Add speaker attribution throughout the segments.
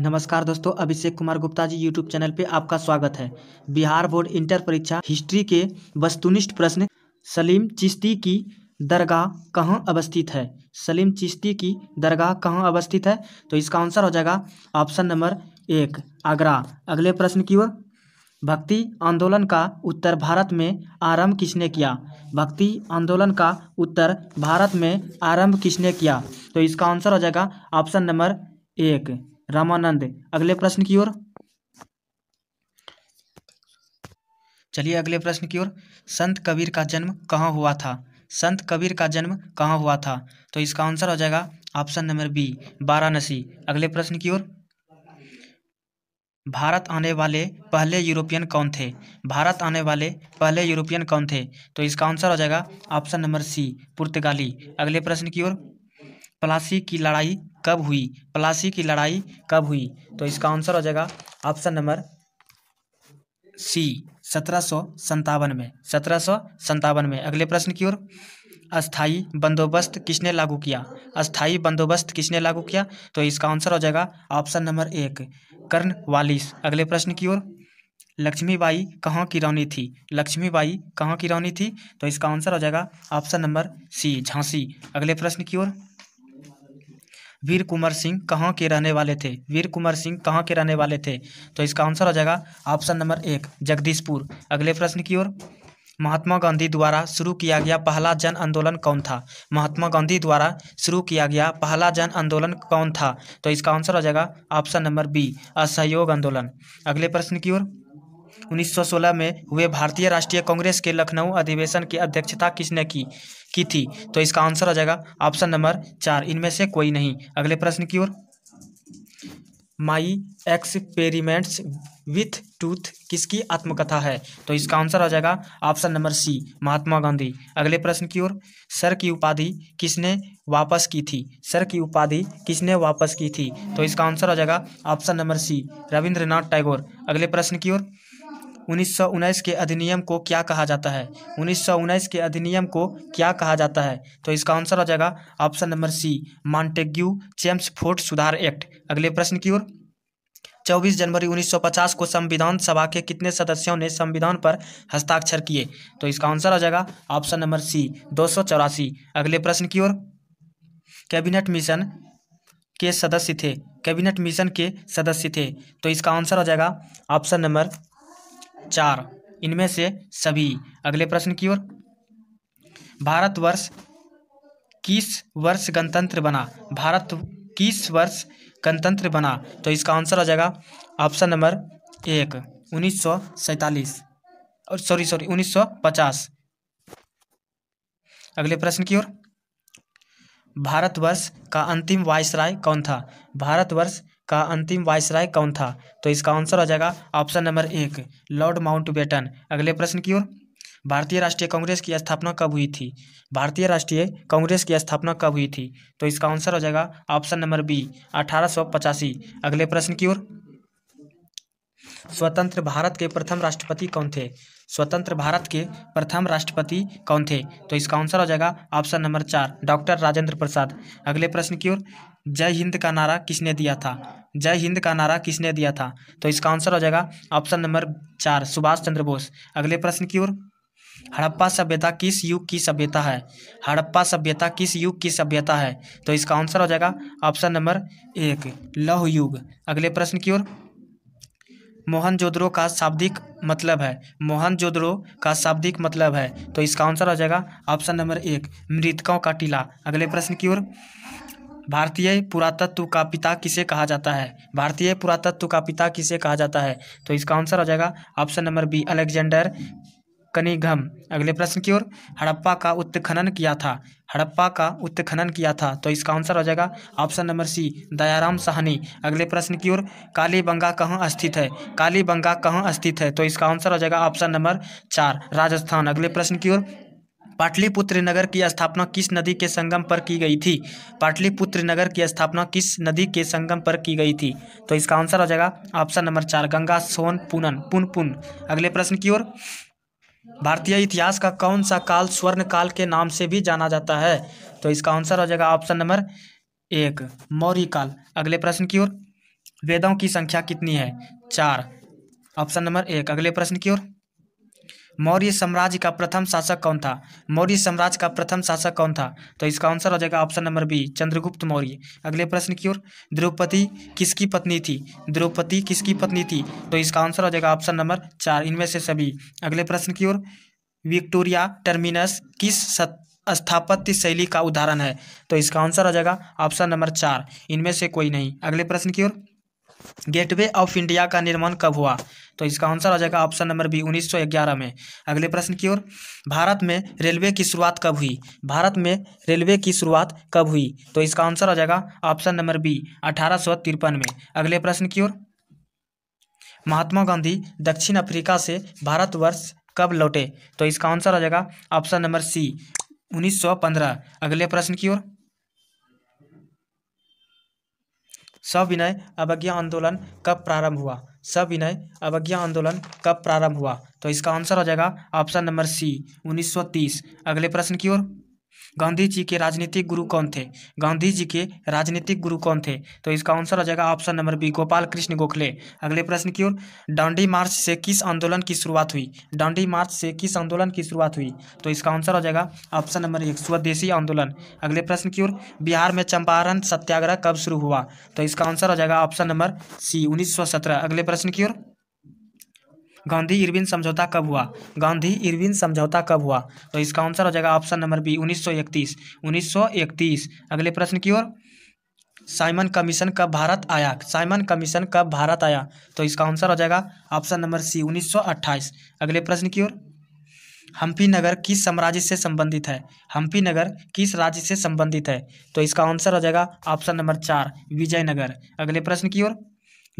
Speaker 1: नमस्कार दोस्तों Abhishek Kumar Gupta ji YouTube channel पे आपका स्वागत है बिहार बोर्ड इंटर परीक्षा हिस्ट्री के वस्तुनिष्ठ प्रश्न सलीम चिश्ती की दरगाह कहाँ अवस्थित है सलीम चिश्ती की दरगाह कहाँ अवस्थित है तो इसका आंसर हो जाएगा ऑप्शन नंबर एक आगरा अगले प्रश्न की ओर भक्ति आंदोलन का उत्तर भारत में आरंभ किसने किया भक्ति आंदोलन का उत्तर भारत में आरंभ किसने किया तो इसका आंसर हो जाएगा ऑप्शन नंबर एक रामानंद अगले प्रश्न की ओर चलिए अगले प्रश्न की ओर संत कबीर का जन्म कहाँ हुआ था संत कबीर का जन्म कहाँ हुआ था तो इसका आंसर हो जाएगा ऑप्शन नंबर बी वाराणसी अगले प्रश्न की ओर भारत आने वाले पहले यूरोपियन कौन थे भारत आने वाले पहले यूरोपियन कौन थे तो इसका आंसर हो जाएगा ऑप्शन नंबर सी पुर्तगाली अगले प्रश्न की ओर प्लासी की लड़ाई कब हुई प्लासी की लड़ाई कब हुई तो इसका आंसर हो जाएगा ऑप्शन नंबर सी सत्रह सौ संतावन में सत्रह सौ संतावन में अगले प्रश्न की ओर अस्थाई बंदोबस्त किसने लागू किया अस्थाई बंदोबस्त किसने लागू किया तो इसका आंसर हो जाएगा ऑप्शन नंबर एक कर्ण वालिस अगले प्रश्न की ओर लक्ष्मीबाई कहाँ की रानी थी लक्ष्मीबाई कहाँ की रानी थी तो इसका आंसर हो जाएगा ऑप्शन नंबर सी झांसी अगले प्रश्न की ओर वीर कुंवर सिंह कहाँ के रहने वाले थे वीर कुंवर सिंह कहाँ के रहने वाले थे तो इसका आंसर हो जाएगा ऑप्शन नंबर एक जगदीशपुर अगले प्रश्न की ओर महात्मा गांधी द्वारा शुरू किया गया पहला जन आंदोलन कौन था महात्मा गांधी द्वारा शुरू किया गया पहला जन आंदोलन कौन था तो इसका आंसर हो जाएगा ऑप्शन नंबर बी असहयोग आंदोलन अगले प्रश्न की ओर 1916 में हुए भारतीय राष्ट्रीय कांग्रेस के लखनऊ अधिवेशन की अध्यक्षता किसने की की थी तो इसका आंसर आ जाएगा ऑप्शन नंबर चार इनमें से कोई नहीं अगले प्रश्न की ओर माई एक्सपेरिमेंट्स विथ टूथ किसकी आत्मकथा है तो इसका आंसर आ जाएगा option number C Mahatma Gandhi अगले प्रश्न की ओर सर की उपाधि किसने वापस की थी सर की उपाधि किसने वापस की थी तो इसका आंसर आ जाएगा option number C Rabindranath Tagore अगले प्रश्न की ओर उन्नीस के अधिनियम को क्या कहा जाता है उन्नीस के अधिनियम को क्या कहा जाता है तो इसका आंसर हो जाएगा option number C Montagu Chelmsford सुधार एक्ट अगले प्रश्न की ओर 24 जनवरी 1950 को संविधान सभा के कितने सदस्यों ने संविधान पर हस्ताक्षर किए तो इसका आंसर हो जाएगा ऑप्शन नंबर सी दो अगले प्रश्न की ओर कैबिनेट मिशन के सदस्य थे कैबिनेट मिशन के सदस्य थे तो इसका आंसर हो जाएगा ऑप्शन नंबर चार इनमें से सभी अगले प्रश्न की ओर भारतवर्ष किस वर्ष गणतंत्र बना भारत किस वर्ष गणतंत्र बना तो इसका आंसर हो जाएगा ऑप्शन नंबर एक उन्नीस और सॉरी सॉरी 1950 अगले प्रश्न की ओर भारतवर्ष का अंतिम वायसराय कौन था भारतवर्ष का अंतिम वायसराय कौन था तो इसका आंसर हो जाएगा ऑप्शन नंबर एक लॉर्ड माउंटबेटन अगले प्रश्न की ओर भारतीय राष्ट्रीय कांग्रेस की स्थापना कब हुई थी भारतीय राष्ट्रीय कांग्रेस की स्थापना कब हुई थी तो इसका आंसर हो जाएगा ऑप्शन नंबर बी अठारह अगले प्रश्न की ओर स्वतंत्र भारत के प्रथम राष्ट्रपति कौन थे स्वतंत्र भारत के प्रथम राष्ट्रपति कौन थे तो इसका आंसर हो जाएगा ऑप्शन नंबर चार डॉक्टर राजेंद्र प्रसाद अगले प्रश्न की ओर जय हिंद का नारा किसने दिया था जय हिंद का नारा किसने दिया था तो इसका आंसर हो जाएगा ऑप्शन नंबर चार सुभाष चंद्र बोस अगले प्रश्न की ओर हड़प्पा सभ्यता किस युग की सभ्यता है हड़प्पा सभ्यता किस युग की सभ्यता है तो इसका आंसर हो जाएगा ऑप्शन नंबर एक लौह युग अगले प्रश्न की ओर मोहनजोदड़ो का शाब्दिक मतलब है मोहनजोदड़ो का शाब्दिक मतलब है तो इसका आंसर हो जाएगा ऑप्शन नंबर एक मृतकों का टीला अगले प्रश्न की ओर भारतीय पुरातत्व का पिता किसे कहा जाता है भारतीय पुरातत्व का पिता किसे कहा जाता है तो इसका आंसर हो जाएगा option number B Alexander Cunningham अगले प्रश्न की ओर हड़प्पा का उत्खनन किया था हड़प्पा का उत्खनन किया था तो इसका आंसर हो जाएगा option number C Dayaram Sahni अगले प्रश्न की ओर काली बंगा कहाँ स्थित है कालीबंगा कहाँ स्थित है तो इसका आंसर हो जाएगा ऑप्शन नंबर चार राजस्थान अगले प्रश्न की ओर पाटलिपुत्र नगर की स्थापना किस नदी के संगम पर की गई थी पाटलिपुत्र नगर की स्थापना किस नदी के संगम पर की गई थी तो इसका आंसर हो जाएगा ऑप्शन नंबर चार गंगा सोन पुनन पुन पुन अगले प्रश्न की ओर भारतीय इतिहास का कौन सा काल स्वर्ण काल के नाम से भी जाना जाता है तो इसका आंसर हो जाएगा ऑप्शन नंबर एक मौर्य काल अगले प्रश्न की ओर वेदों की संख्या कितनी है चार ऑप्शन नंबर एक अगले प्रश्न की ओर मौर्य साम्राज्य का प्रथम शासक कौन था मौर्य साम्राज्य का प्रथम शासक कौन था तो इसका आंसर हो जाएगा option number B Chandragupta Maurya अगले प्रश्न की ओर द्रौपदी किसकी पत्नी थी द्रौपदी किसकी पत्नी थी तो इसका आंसर हो जाएगा ऑप्शन नंबर चार इनमें से सभी अगले प्रश्न की ओर विक्टोरिया टर्मिनस किस स्थापत्य शैली का उदाहरण है तो इसका आंसर हो जाएगा ऑप्शन नंबर चार इनमें से कोई नहीं अगले प्रश्न की ओर गेटवे ऑफ इंडिया का निर्माण कब हुआ तो इसका आंसर आ जाएगा ऑप्शन नंबर बी 1911 में अगले प्रश्न की ओर भारत में रेलवे की शुरुआत कब हुई भारत में रेलवे की शुरुआत कब हुई तो इसका आंसर आ जाएगा ऑप्शन नंबर बी अठारह में अगले प्रश्न की ओर महात्मा गांधी दक्षिण अफ्रीका से भारतवर्ष कब लौटे तो इसका आंसर आ जाएगा ऑप्शन नंबर सी 1915 अगले प्रश्न की ओर सविनय अवज्ञा आंदोलन कब प्रारंभ हुआ सविनय अवज्ञा आंदोलन कब प्रारंभ हुआ तो इसका आंसर हो जाएगा ऑप्शन नंबर सी 1930 अगले प्रश्न की ओर गांधी जी के राजनीतिक गुरु कौन थे गांधी जी के राजनीतिक गुरु कौन थे तो इसका आंसर हो जाएगा option number B Gopal Krishna Gokhale अगले प्रश्न की ओर डांडी मार्च से किस आंदोलन की शुरुआत हुई डांडी मार्च से किस आंदोलन की शुरुआत हुई तो इसका आंसर हो जाएगा ऑप्शन नंबर एक स्वदेशी आंदोलन अगले प्रश्न की ओर बिहार में चंपारण सत्याग्रह कब शुरू हुआ तो इसका आंसर हो जाएगा ऑप्शन नंबर सी उन्नीस अगले प्रश्न की ओर गांधी इरविन समझौता कब हुआ गांधी इरविन समझौता कब हुआ तो इसका आंसर हो जाएगा ऑप्शन नंबर बी 1931 1931 अगले प्रश्न की ओर साइमन कमीशन कब भारत आया साइमन कमीशन कब भारत आया तो इसका आंसर हो जाएगा ऑप्शन नंबर सी 1928 अगले प्रश्न की ओर हम्पी नगर किस साम्राज्य से संबंधित है हम्पी नगर किस राज्य से संबंधित है तो इसका आंसर हो जाएगा ऑप्शन नंबर चार विजयनगर अगले प्रश्न की ओर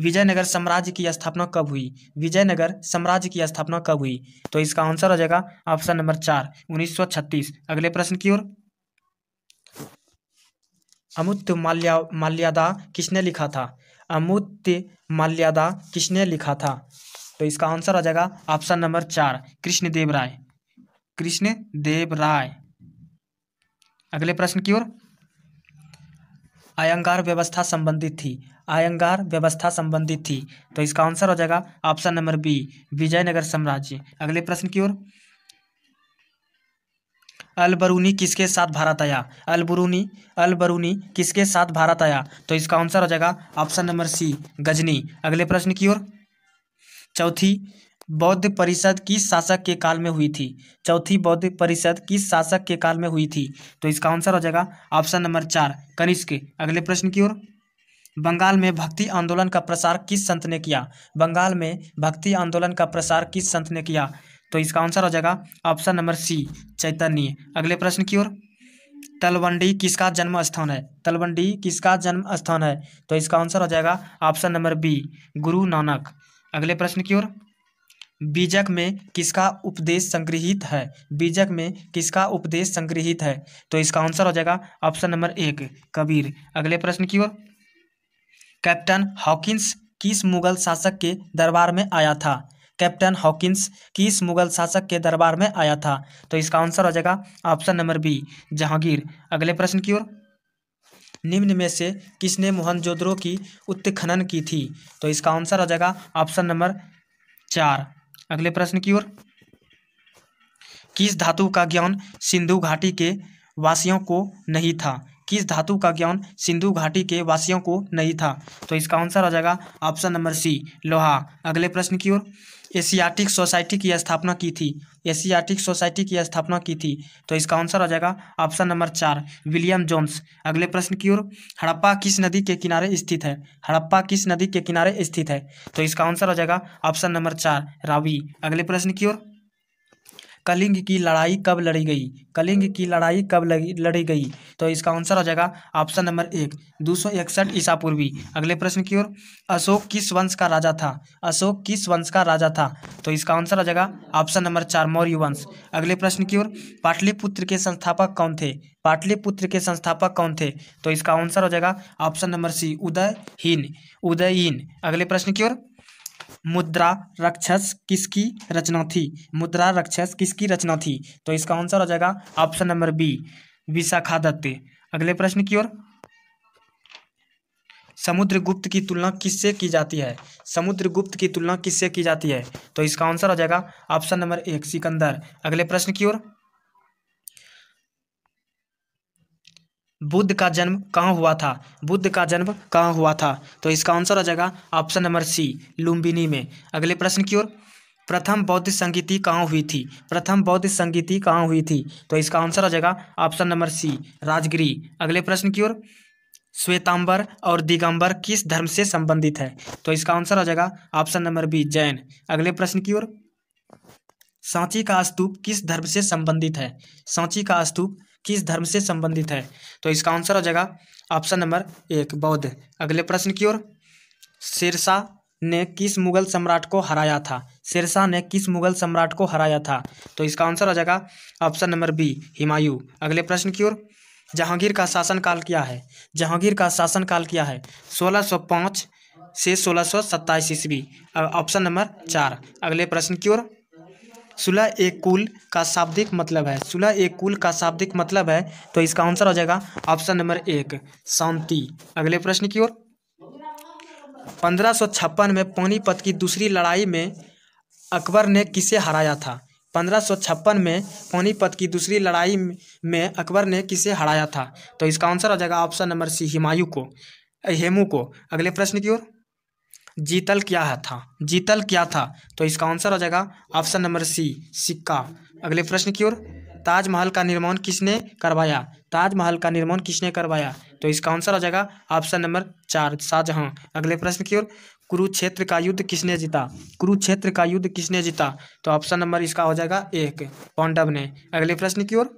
Speaker 1: विजयनगर साम्राज्य की स्थापना कब हुई विजयनगर साम्राज्य की स्थापना कब हुई तो इसका आंसर हो जाएगा ऑप्शन नंबर चार उन्नीस अगले प्रश्न की ओर अमुत माल्या माल्यादा किसने लिखा था अमुत माल्यादा किसने लिखा था तो इसका आंसर आ जाएगा ऑप्शन नंबर चार कृष्णदेव राय कृष्णदेव राय अगले प्रश्न की ओर आयंगार व्यवस्था संबंधित थी आयंगार व्यवस्था संबंधित थी तो इसका आंसर हो जाएगा ऑप्शन नंबर बी विजयनगर साम्राज्य अगले प्रश्न की ओर अलबरूनी किसके साथ भारत आया अलबरूनी अलबरूनी किसके साथ भारत आया तो इसका आंसर हो जाएगा ऑप्शन नंबर सी गजनी अगले प्रश्न की ओर चौथी बौद्ध परिषद किस शासक के काल में हुई थी चौथी बौद्ध परिषद किस शासक के काल में हुई थी तो इसका आंसर हो जाएगा ऑप्शन नंबर चार कनिष्क अगले प्रश्न की ओर बंगाल में भक्ति आंदोलन का प्रसार किस संत ने किया बंगाल में भक्ति आंदोलन का प्रसार किस संत ने किया तो इसका आंसर हो जाएगा ऑप्शन नंबर सी चैतन्य अगले प्रश्न की ओर तलवंडी किसका जन्म स्थान है तलवंडी किसका जन्म स्थान है तो इसका आंसर हो जाएगा ऑप्शन नंबर बी गुरु नानक अगले प्रश्न की ओर बीजक में किसका उपदेश संग्रहित है बीजक में किसका उपदेश संग्रहित है तो इसका आंसर हो जाएगा ऑप्शन नंबर एक कबीर अगले प्रश्न की ओर कैप्टन हॉकिंस किस मुगल शासक के दरबार में आया था कैप्टन हॉकिंस किस मुगल शासक के दरबार में आया था तो इसका आंसर हो जाएगा ऑप्शन नंबर बी जहांगीर अगले प्रश्न की ओर निम्न में से किसने मोहनजोदड़ो की उत्खनन की थी तो इसका आंसर हो जाएगा ऑप्शन नंबर चार अगले प्रश्न की ओर किस धातु का ज्ञान सिंधु घाटी के वासियों को नहीं था किस धातु का ज्ञान सिंधु घाटी के वासियों को नहीं था तो इसका आंसर आ जाएगा ऑप्शन नंबर सी लोहा अगले प्रश्न की ओर एशियाटिक सोसाइटी की स्थापना की थी एशियाटिक सोसाइटी की स्थापना की थी तो इसका आंसर आ जाएगा ऑप्शन नंबर चार विलियम जोन्स अगले प्रश्न की ओर हड़प्पा किस नदी के किनारे स्थित है हड़प्पा किस नदी के किनारे स्थित है तो इसका आंसर आ जाएगा ऑप्शन नंबर चार रावी अगले प्रश्न की ओर कलिंग की लड़ाई कब लड़ी गई कलिंग की लड़ाई कब लड़ी लड़ी गई तो इसका आंसर हो जाएगा ऑप्शन नंबर एक दो सौ इकसठ ईसा पूर्वी अगले प्रश्न की ओर अशोक किस वंश का राजा था अशोक किस वंश का राजा था तो इसका आंसर हो जाएगा ऑप्शन नंबर चार मौर्य वंश अगले प्रश्न की ओर पाटलिपुत्र के संस्थापक कौन थे पाटलिपुत्र के संस्थापक कौन थे तो इसका आंसर हो जाएगा ऑप्शन नंबर सी उदयहीन उदयहीन अगले प्रश्न की ओर मुद्रा रक्षस किसकी रचना थी मुद्रा रक्षस किसकी रचना थी तो इसका आंसर हो जाएगा option number B Vishakha Datta अगले प्रश्न की ओर समुद्रगुप्त की तुलना किससे की जाती है समुद्रगुप्त की तुलना किससे की जाती है तो इसका आंसर हो जाएगा ऑप्शन नंबर एक सिकंदर अगले प्रश्न की ओर बुद्ध का जन्म कहाँ हुआ था बुद्ध का जन्म कहाँ हुआ था तो इसका आंसर हो जाएगा ऑप्शन नंबर सी लुम्बिनी में अगले प्रश्न की ओर प्रथम बौद्ध संगीति कहाँ हुई थी प्रथम बौद्ध संगीति कहाँ हुई थी तो इसका आंसर हो जाएगा ऑप्शन नंबर सी राजगिरी अगले प्रश्न की ओर श्वेतांबर और दिगंबर किस धर्म से संबंधित है तो इसका आंसर हो जाएगा ऑप्शन नंबर बी जैन अगले प्रश्न की ओर सांची का स्तूप किस धर्म से संबंधित है सांची का स्तूप किस धर्म से संबंधित है तो इसका आंसर हो जाएगा ऑप्शन नंबर एक बौद्ध अगले प्रश्न की ओर शेरशाह ने किस मुगल सम्राट को हराया था शेरशाह ने किस मुगल सम्राट को हराया था तो इसका आंसर हो जाएगा ऑप्शन नंबर बी हिमायू अगले प्रश्न की ओर जहांगीर का शासनकाल क्या है जहांगीर का शासनकाल क्या है 1605 से सोलह सौ ईस्वी ऑप्शन नंबर चार अगले प्रश्न की ओर सुलह एक कुल का शाब्दिक मतलब है सुलह एक कुल का शाब्दिक मतलब है तो इसका आंसर हो जाएगा ऑप्शन नंबर एक शांति अगले प्रश्न की ओर पंद्रह सौ छप्पन में पानीपत की दूसरी लड़ाई में अकबर ने किसे हराया था पंद्रह सौ छप्पन में पानीपत की दूसरी लड़ाई में अकबर ने किसे हराया था तो इसका आंसर हो जाएगा ऑप्शन नंबर सी हिमायू को हेमू को अगले प्रश्न की ओर जीतल क्या है था जीतल क्या था तो इसका आंसर हो जाएगा ऑप्शन नंबर सी सिक्का अगले प्रश्न की ओर ताजमहल का निर्माण किसने करवाया ताजमहल का निर्माण किसने करवाया तो इसका आंसर हो जाएगा ऑप्शन नंबर चार शाहजहां अगले प्रश्न की ओर कुरुक्षेत्र का युद्ध किसने जीता कुरुक्षेत्र का युद्ध किसने जीता तो ऑप्शन नंबर इसका हो जाएगा एक पांडव ने अगले प्रश्न की ओर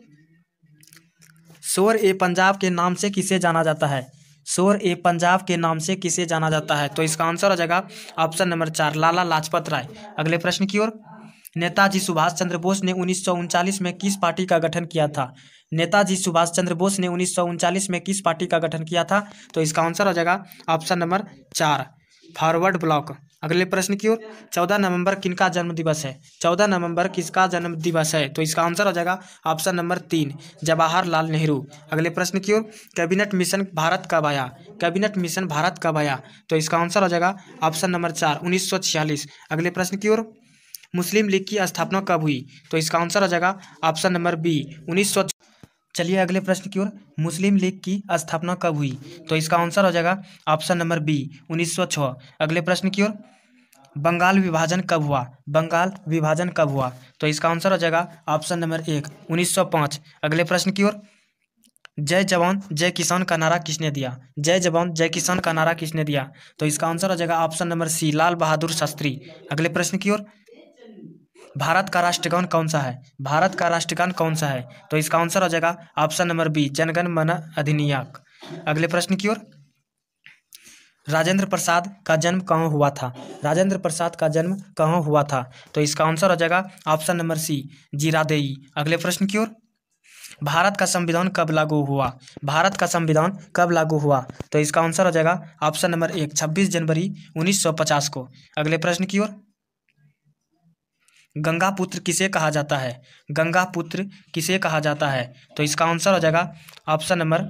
Speaker 1: शोर ए पंजाब के नाम से किसे जाना जाता है शोर ए पंजाब के नाम से किसे जाना जाता है तो इसका आंसर हो जाएगा ऑप्शन नंबर चार लाला लाजपत राय अगले प्रश्न की ओर नेताजी सुभाष चंद्र बोस ने उन्नीस में किस पार्टी का गठन किया था नेताजी सुभाष चंद्र बोस ने उन्नीस में किस पार्टी का गठन किया था तो इसका आंसर हो जाएगा ऑप्शन नंबर चार फॉरवर्ड ब्लॉक अगले प्रश्न की ओर चौदह नवंबर किनका जन्म दिवस है चौदह नवंबर किसका जन्म दिवस है तो इसका आंसर हो जाएगा ऑप्शन नंबर तीन जवाहरलाल नेहरू अगले प्रश्न की ओर कैबिनेट मिशन भारत कब आया कैबिनेट मिशन भारत कब आया तो इसका आंसर हो जाएगा ऑप्शन नंबर चार उन्नीस अगले प्रश्न की ओर मुस्लिम लीग की स्थापना कब हुई तो इसका आंसर हो जाएगा ऑप्शन नंबर बी उन्नीस चलिए अगले प्रश्न की ओर मुस्लिम लीग की स्थापना कब हुई तो इसका आंसर हो जाएगा ऑप्शन नंबर बी उन्नीस अगले प्रश्न की ओर बंगाल विभाजन कब हुआ बंगाल विभाजन कब हुआ तो इसका आंसर हो जाएगा ऑप्शन नंबर एक 1905 अगले प्रश्न की ओर जय जवान जय किसान का नारा किसने दिया जय जवान जय किसान का नारा किसने दिया तो इसका आंसर हो जाएगा option number C Lal Bahadur Shastri अगले प्रश्न की ओर भारत का राष्ट्रगान कौन सा है भारत का राष्ट्रगान कौन सा है तो इसका आंसर हो जाएगा ऑप्शन नंबर बी जनगण मन अधिनियम अगले प्रश्न की ओर राजेंद्र प्रसाद का जन्म कहाँ हुआ था राजेंद्र प्रसाद का जन्म कहाँ हुआ था तो इसका आंसर हो जाएगा ऑप्शन नंबर सी जीरादेई अगले प्रश्न की ओर भारत का संविधान कब लागू हुआ भारत का संविधान कब लागू हुआ तो इसका आंसर हो जाएगा ऑप्शन नंबर एक 26 जनवरी 1950 को अगले प्रश्न की ओर गंगा पुत्र किसे कहा जाता है गंगा पुत्र किसे कहा जाता है तो इसका आंसर हो जाएगा ऑप्शन नंबर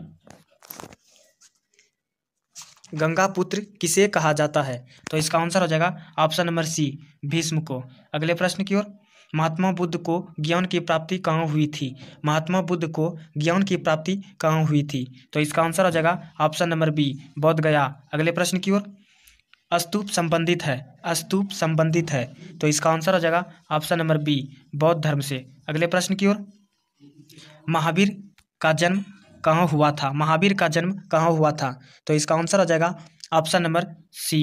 Speaker 1: गंगा पुत्र किसे कहा जाता है तो इसका आंसर हो जाएगा ऑप्शन नंबर सी भीष्म को अगले प्रश्न की ओर महात्मा बुद्ध को ज्ञान की प्राप्ति कहाँ हुई थी महात्मा बुद्ध को ज्ञान की प्राप्ति कहाँ हुई थी तो इसका आंसर हो जाएगा ऑप्शन नंबर बी बौद्ध गया अगले प्रश्न की ओर स्तूप संबंधित है स्तूप संबंधित है तो इसका आंसर हो जाएगा ऑप्शन नंबर बी बौद्ध धर्म से अगले प्रश्न की ओर महावीर का जन्म कहाँ हुआ था महावीर का जन्म कहाँ हुआ था तो इसका आंसर हो जाएगा ऑप्शन नंबर सी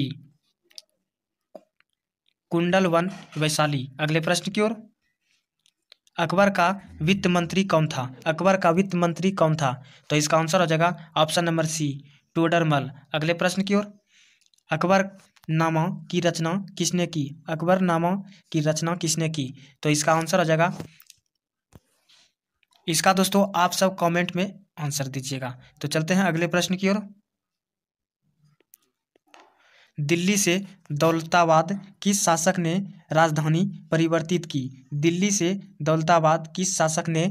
Speaker 1: कुंडल वन वैशाली अगले प्रश्न की ओर अकबर का वित्त मंत्री कौन था अकबर का वित्त मंत्री कौन था तो इसका आंसर हो जाएगा ऑप्शन नंबर सी टोडरमल अगले प्रश्न की ओर अकबर नामा की रचना किसने की अकबर नामा की रचना किसने की तो इसका आंसर आ जाएगा इसका दोस्तों आप सब कमेंट में आंसर दीजिएगा तो चलते हैं अगले प्रश्न की ओर दिल्ली से दौलताबाद किस शासक ने राजधानी परिवर्तित की दिल्ली से दौलताबाद किस शासक ने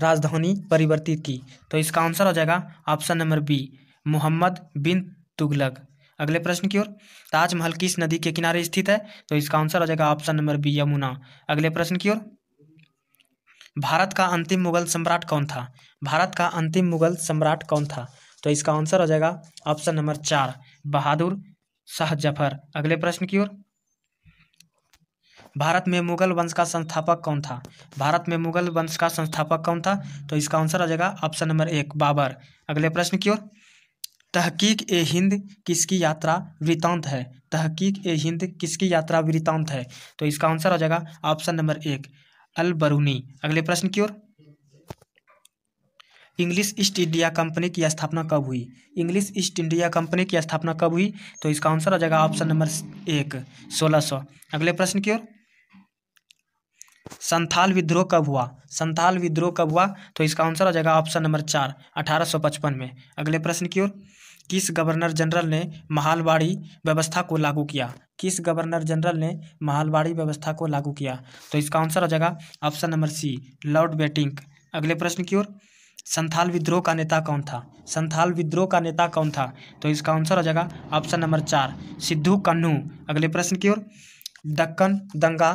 Speaker 1: राजधानी परिवर्तित की तो इसका आंसर हो जाएगा option number B Mohammad bin Tughlaq अगले प्रश्न की ओर ताजमहल किस नदी के किनारे स्थित है तो इसका आंसर हो जाएगा ऑप्शन नंबर बी यमुना अगले प्रश्न की ओर भारत का अंतिम मुगल सम्राट कौन था भारत का अंतिम मुगल सम्राट कौन था तो इसका आंसर हो जाएगा ऑप्शन नंबर चार बहादुर शाह जफर अगले प्रश्न की ओर भारत में मुगल वंश का संस्थापक कौन था भारत में मुगल वंश का संस्थापक कौन था तो इसका आंसर आ जाएगा ऑप्शन नंबर एक बाबर अगले प्रश्न की ओर तहकीक ए हिंद किसकी यात्रा वृतांत है तहकीक ए हिंद किसकी यात्रा वृतांत है तो इसका आंसर हो जाएगा ऑप्शन नंबर एक अल बरूनी अगले प्रश्न की ओर इंग्लिश ईस्ट इंडिया कंपनी की स्थापना कब हुई इंग्लिश ईस्ट इंडिया कंपनी की स्थापना कब हुई तो इसका आंसर हो जाएगा ऑप्शन नंबर एक सोलह सौ अगले प्रश्न की ओर संथाल विद्रोह कब हुआ संथाल विद्रोह कब हुआ तो इसका आंसर हो जाएगा ऑप्शन नंबर चार अठारह में अगले प्रश्न की ओर किस गवर्नर जनरल ने महालवाड़ी व्यवस्था को लागू किया किस गवर्नर जनरल ने महालवाड़ी व्यवस्था को लागू किया तो इसका आंसर हो जाएगा option number C lord Bentinck अगले प्रश्न की ओर संथाल विद्रोह का नेता कौन था संथाल विद्रोह का नेता कौन था तो इसका आंसर हो जाएगा ऑप्शन नंबर चार सिद्धू कन्हू अगले प्रश्न की ओर दक्कन दंगा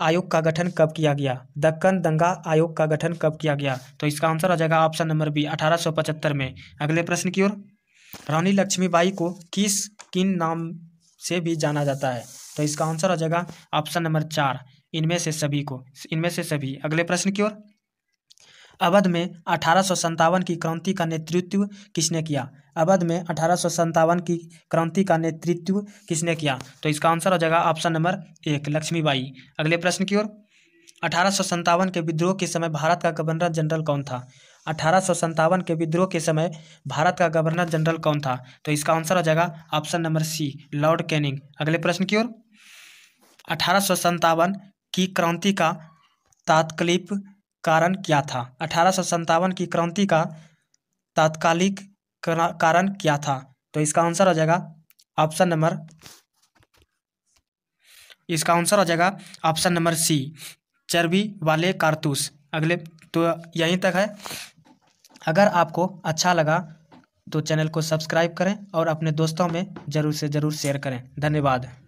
Speaker 1: आयोग का गठन कब किया गया दक्कन दंगा आयोग का गठन कब किया गया तो इसका आंसर आ जाएगा ऑप्शन नंबर बी 1875 में अगले प्रश्न की ओर रानी लक्ष्मीबाई को किस किन नाम से भी जाना जाता है तो इसका आंसर आ जाएगा ऑप्शन नंबर चार इनमें से सभी को इनमें से सभी अगले प्रश्न की ओर अवध में अठारह की क्रांति का नेतृत्व किसने किया अवध में अठारह की क्रांति का नेतृत्व किसने किया तो इसका आंसर हो जाएगा ऑप्शन नंबर एक लक्ष्मीबाई अगले प्रश्न की ओर अठारह के विद्रोह के समय भारत का गवर्नर जनरल कौन था अठारह के विद्रोह के समय भारत का गवर्नर जनरल कौन था तो इसका आंसर हो जाएगा option number C lord Canning अगले प्रश्न की ओर अठारह की क्रांति का तात्कालिक कारण क्या था अठारह की क्रांति का तात्कालिक कारण क्या था तो इसका आंसर हो जाएगा ऑप्शन नंबर इसका आंसर हो जाएगा ऑप्शन नंबर सी चर्बी वाले कारतूस अगले तो यहीं तक है अगर आपको अच्छा लगा तो चैनल को सब्सक्राइब करें और अपने दोस्तों में ज़रूर से ज़रूर शेयर करें धन्यवाद